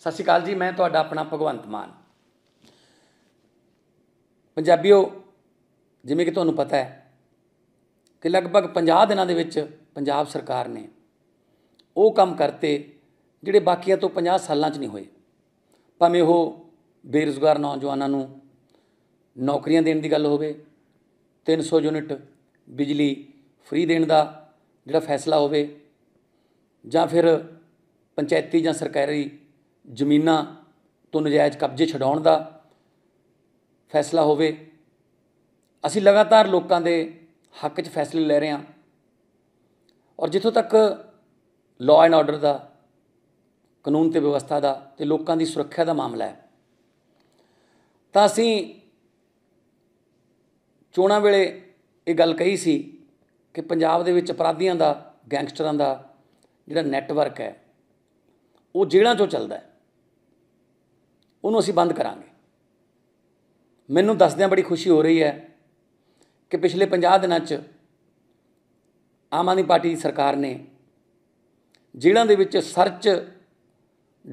ਸਤਿ ਸ਼੍ਰੀ ਅਕਾਲ ਜੀ ਮੈਂ ਤੁਹਾਡਾ ਆਪਣਾ ਭਗਵੰਤ ਮਾਨ ਪੰਜਾਬੀਓ ਜਿਵੇਂ ਕਿ ਤੁਹਾਨੂੰ ਪਤਾ ਹੈ ਕਿ ਲਗਭਗ 50 ਦਿਨਾਂ ਦੇ ਵਿੱਚ ਪੰਜਾਬ ਸਰਕਾਰ ਨੇ ਉਹ ਕੰਮ ਕਰਤੇ ਜਿਹੜੇ ਬਾਕੀਆਂ ਤੋਂ 50 ਸਾਲਾਂ 'ਚ ਨਹੀਂ ਹੋਏ ਭਾਵੇਂ ਉਹ ਬੇਰੁਜ਼ਗਾਰ ਨੌਜਵਾਨਾਂ ਨੂੰ ਨੌਕਰੀਆਂ ਦੇਣ ਦੀ ਗੱਲ ਹੋਵੇ 300 ਯੂਨਿਟ ਬਿਜਲੀ ਫ੍ਰੀ ਦੇਣ ਦਾ ਜਿਹੜਾ ਫੈਸਲਾ ਹੋਵੇ ਜਾਂ ਫਿਰ ਪੰਚਾਇਤੀ ਜਾਂ ਸਰਕਾਰੀ ਜ਼ਮੀਨਾਂ ਤੋਂ ਨਜਾਇਜ਼ ਕਬਜ਼ੇ ਛਡਾਉਣ ਦਾ ਫੈਸਲਾ ਹੋਵੇ ਅਸੀਂ ਲਗਾਤਾਰ ਲੋਕਾਂ ਦੇ ਹੱਕ 'ਚ ਫੈਸਲੇ ਲੈ ਰਹੇ ਹਾਂ ਔਰ ਜਿੱਥੋਂ ਤੱਕ ਲਾਅ ਐਂਡ ਆਰਡਰ ਦਾ ਕਾਨੂੰਨ ਤੇ ਵਿਵਸਥਾ ਦਾ ਤੇ ਲੋਕਾਂ ਦੀ ਸੁਰੱਖਿਆ ਦਾ ਮਾਮਲਾ ਹੈ ਤਾਂ ਅਸੀਂ ਚੋਣਾਂ ਵੇਲੇ ਇਹ ਗੱਲ ਕਹੀ ਸੀ ਕਿ ਪੰਜਾਬ ਦੇ ਵਿੱਚ ਅਪਰਾਧੀਆਂ ਦਾ ਗੈਂਗਸਟਰਾਂ ਦਾ ਜਿਹੜਾ ਨੈਟਵਰਕ ਹੈ ਉਹ ਜੇਲ੍ਹਾਂ 'ਚੋਂ ਚੱਲਦਾ ਹੈ ਉਹਨੂੰ ਅਸੀਂ ਬੰਦ ਕਰਾਂਗੇ ਮੈਨੂੰ ਦੱਸਦਿਆਂ ਬੜੀ ਖੁਸ਼ੀ ਹੋ ਰਹੀ ਹੈ ਕਿ ਪਿਛਲੇ 50 ਦਿਨਾਂ 'ਚ ਆਮ ਆਦਮੀ ਪਾਰਟੀ ਦੀ ਸਰਕਾਰ ਨੇ ਜਿਹੜਾਂ ਦੇ ਵਿੱਚ ਸਰਚ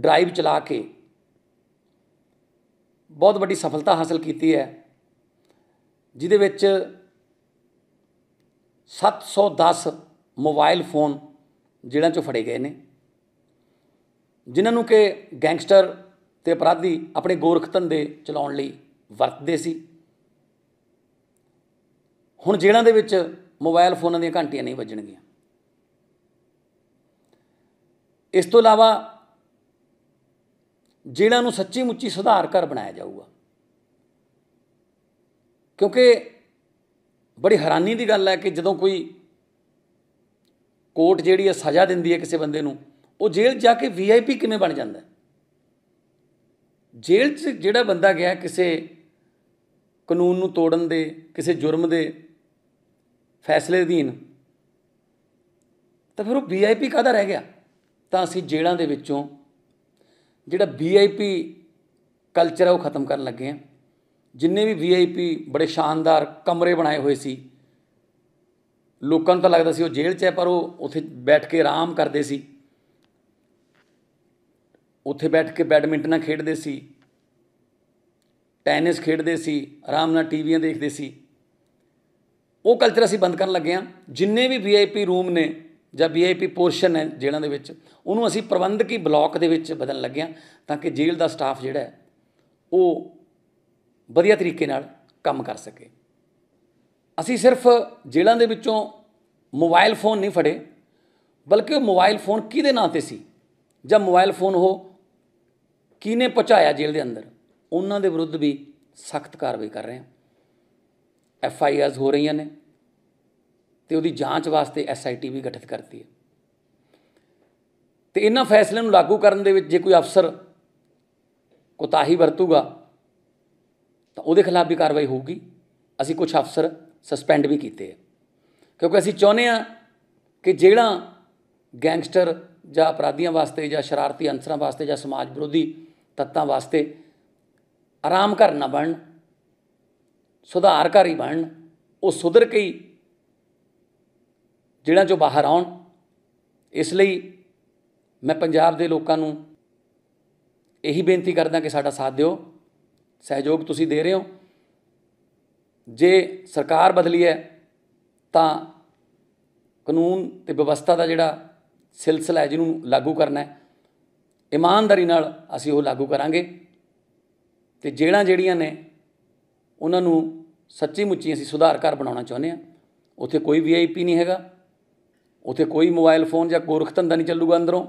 ਡਰਾਈਵ ਚਲਾ ਕੇ ਬਹੁਤ ਵੱਡੀ ਸਫਲਤਾ ਹਾਸਲ ਕੀਤੀ ਹੈ ਜਿਹਦੇ ਵਿੱਚ 710 ਮੋਬਾਈਲ ਫੋਨ ਜਿਹੜਾਂ ਚੋਂ ਫੜੇ ਗਏ ਨੇ ਜਿਨ੍ਹਾਂ ਨੂੰ ਕਿ ਗੈਂਗਸਟਰ ਤੇ ਅਪਰਾਧੀ ਆਪਣੇ ਗੋਰਖ ਧੰਦੇ ਚਲਾਉਣ ਲਈ ਵਰਤਦੇ ਸੀ ਹੁਣ ਜੇਲ੍ਹਾਂ ਦੇ ਵਿੱਚ ਮੋਬਾਈਲ ਫੋਨਾਂ ਦੀਆਂ ਘੰਟੀਆਂ ਨਹੀਂ ਵੱਜਣਗੀਆਂ ਇਸ ਤੋਂ ਇਲਾਵਾ ਜੇਲ੍ਹਾਂ ਨੂੰ ਸੱਚੀ ਮੁੱਚੀ ਸੁਧਾਰ ਘਰ ਬਣਾਇਆ ਜਾਊਗਾ ਕਿਉਂਕਿ ਬੜੀ ਹੈਰਾਨੀ ਦੀ ਗੱਲ ਹੈ ਕਿ ਜਦੋਂ ਕੋਈ ਕੋਰਟ ਜਿਹੜੀ ਹੈ ਸਜ਼ਾ ਦਿੰਦੀ ਹੈ ਕਿਸੇ ਬੰਦੇ ਨੂੰ ਉਹ ਜੇਲ੍ਹ ਜਾ ਕੇ ਵੀਆਈਪੀ ਕਿਵੇਂ ਬਣ ਜਾਂਦਾ ਹੈ ਜੇਲ੍ਹ 'ਚ ਜਿਹੜਾ ਬੰਦਾ ਗਿਆ ਕਿਸੇ ਕਾਨੂੰਨ ਨੂੰ ਤੋੜਨ ਦੇ ਕਿਸੇ ਜੁਰਮ ਦੇ ਫੈਸਲੇ ਅਧੀਨ ਤਾਂ ਫਿਰ ਉਹ ਵੀਆਈਪੀ ਕਾਹਦਾ ਰਹਿ ਗਿਆ ਤਾਂ ਅਸੀਂ ਜੇਲ੍ਹਾਂ ਦੇ ਵਿੱਚੋਂ ਜਿਹੜਾ ਵੀਆਈਪੀ ਕਲਚਰ ਉਹ ਖਤਮ ਕਰਨ ਲੱਗੇ ਆ ਜਿੰਨੇ ਵੀ ਵੀਆਈਪੀ ਬੜੇ ਸ਼ਾਨਦਾਰ ਕਮਰੇ ਬਣਾਏ ਹੋਏ ਸੀ ਲੋਕਾਂ ਨੂੰ ਤਾਂ ਲੱਗਦਾ ਸੀ ਉਹ ਜੇਲ੍ਹ 'ਚ ਹੈ ਪਰ ਉਹ ਉੱਥੇ ਬੈਠ ਕੇ ਆਰਾਮ ਕਰਦੇ ਸੀ ਉੱਥੇ ਬੈਠ ਕੇ ਬੈਡਮਿੰਟਨਾਂ ਖੇਡਦੇ ਸੀ ਟੈਨਿਸ ਖੇਡਦੇ ਸੀ ਆਰਾਮ ਨਾਲ ਟੀਵੀਆਂ ਦੇਖਦੇ ਸੀ ਉਹ ਕਲਚਰ ਅਸੀਂ ਬੰਦ ਕਰਨ ਲੱਗੇ ਆ ਜਿੰਨੇ ਵੀ ਵੀਆਈਪੀ ਰੂਮ ਨੇ ਜਾਂ ਵੀਆਈਪੀ ਪੋਰਸ਼ਨ ਹੈ ਜੇਲ੍ਹਾਂ ਦੇ ਵਿੱਚ ਉਹਨੂੰ ਅਸੀਂ ਪ੍ਰਬੰਧਕੀ ਬਲਾਕ ਦੇ ਵਿੱਚ ਬਦਲਣ ਲੱਗੇ ਆ ਤਾਂ ਕਿ ਜੇਲ੍ਹ ਦਾ ਸਟਾਫ ਜਿਹੜਾ ਉਹ ਵਧੀਆ ਤਰੀਕੇ ਨਾਲ ਕੰਮ ਕਰ ਸਕੇ ਅਸੀਂ ਸਿਰਫ ਜੇਲ੍ਹਾਂ ਦੇ ਵਿੱਚੋਂ ਮੋਬਾਈਲ ਫੋਨ ਨਹੀਂ ਫੜੇ ਬਲਕਿ ਉਹ ਮੋਬਾਈਲ ਫੋਨ ਕਿਹਦੇ ਨਾਂ ਤੇ ਸੀ ਜਦ ਮੋਬਾਈਲ ਫੋਨ ਉਹ ਕਿਨੇ ਪਹੁੰਚਾਇਆ ਜੇਲ੍ਹ ਦੇ ਅੰਦਰ ਉਹਨਾਂ ਦੇ ਵਿਰੁੱਧ ਵੀ ਸਖਤ ਕਾਰਵਾਈ ਕਰ ਰਹੇ ਹਾਂ ਐਫ ਆਈ ਆਰਸ ਹੋ ਰਹੀਆਂ ਨੇ ਤੇ ਉਹਦੀ ਜਾਂਚ ਵਾਸਤੇ ਐਸ ਆਈ ਟੀ ਵੀ ਗਠਿਤ ਕਰਤੀ ਹੈ ਤੇ ਇਹਨਾਂ ਫੈਸਲੇ ਨੂੰ ਲਾਗੂ ਕਰਨ ਦੇ ਵਿੱਚ ਜੇ ਕੋਈ ਅਫਸਰ ਕੋਤਾਹੀ ਵਰਤੂਗਾ ਤਾਂ ਉਹਦੇ ਖਿਲਾਫ ਵੀ ਕਾਰਵਾਈ ਹੋਊਗੀ ਅਸੀਂ ਕੁਝ ਅਫਸਰ ਸਸਪੈਂਡ ਵੀ ਕੀਤੇ ਆ ਕਿਉਂਕਿ ਅਸੀਂ ਚਾਹੁੰਦੇ ਆ ਕਿ ਜਿਹੜਾ ਗੈਂਗਸਟਰ ਜਾਂ ਅਪਰਾਧੀਆਂ ਵਾਸਤੇ ਜਾਂ ਸ਼ਰਾਰਤੀ ਅੰਸਰਾਂ ਵਾਸਤੇ ਜਾਂ ਸਮਾਜ ਵਿਰੋਧੀ ਤੱਤਾਂ ਵਾਸਤੇ ਆਰਾਮ ਕਰ ਨਾ ਕਰ ਹੀ ਬਣਨ ਉਹ ਸੁਧਰ ਕੇ ਹੀ ਜਿਹੜਾ ਜੋ ਬਾਹਰ ਆਉਣ ਇਸ ਲਈ ਮੈਂ ਪੰਜਾਬ ਦੇ ਲੋਕਾਂ ਨੂੰ ਇਹੀ ਬੇਨਤੀ ਕਰਦਾ ਕਿ ਸਾਡਾ ਸਾਥ ਦਿਓ ਸਹਿਯੋਗ ਤੁਸੀਂ ਦੇ ਰਹੇ ਹੋ ਜੇ ਸਰਕਾਰ ਬਦਲੀ ਹੈ ਤਾਂ ਕਾਨੂੰਨ ਤੇ ਵਿਵਸਥਾ ਦਾ ਜਿਹੜਾ ਸਿਲਸਿਲਾ ਹੈ ਜਿਹਨੂੰ ਲਾਗੂ ਕਰਨਾ ਹੈ ਇਮਾਨਦਾਰੀ ਨਾਲ ਅਸੀਂ ਉਹ ਲਾਗੂ ਕਰਾਂਗੇ ਤੇ ਜਿਹੜਾਂ ਜਿਹੜੀਆਂ ਨੇ ਉਹਨਾਂ ਨੂੰ ਸੱਚੀ ਮੁੱਚੀ ਅਸੀਂ ਸੁਧਾਰ ਘਰ ਬਣਾਉਣਾ ਚਾਹੁੰਦੇ ਆ ਉੱਥੇ ਕੋਈ ਵੀਆਈਪੀ ਨਹੀਂ ਹੈਗਾ ਉੱਥੇ ਕੋਈ ਮੋਬਾਈਲ ਫੋਨ ਜਾਂ ਗੋਰਖ ਧੰਦਾ ਨਹੀਂ ਚੱਲੂਗਾ ਅੰਦਰੋਂ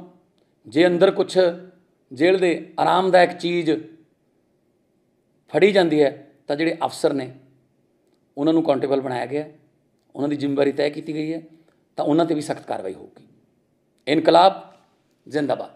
ਜੇ ਅੰਦਰ ਕੁਛ ਜੇਲ੍ਹ ਦੇ ਆਰਾਮਦਾਇਕ ਚੀਜ਼ ਫੜੀ ਜਾਂਦੀ ਹੈ ਤਾਂ ਜਿਹੜੇ ਅਫਸਰ ਨੇ ਉਹਨਾਂ ਨੂੰ ਕਾਉਂਟੇਬਲ ਬਣਾਇਆ ਗਿਆ ਉਹਨਾਂ ਦੀ ਜ਼ਿੰਮੇਵਾਰੀ ਤੈਅ ਕੀਤੀ ਗਈ ਹੈ ਤਾਂ ਉਹਨਾਂ ਤੇ ਵੀ ਸਖਤ ਕਾਰਵਾਈ ਹੋਊਗੀ ਇਨਕਲਾਬ ਜ਼ਿੰਦਾਬਾਦ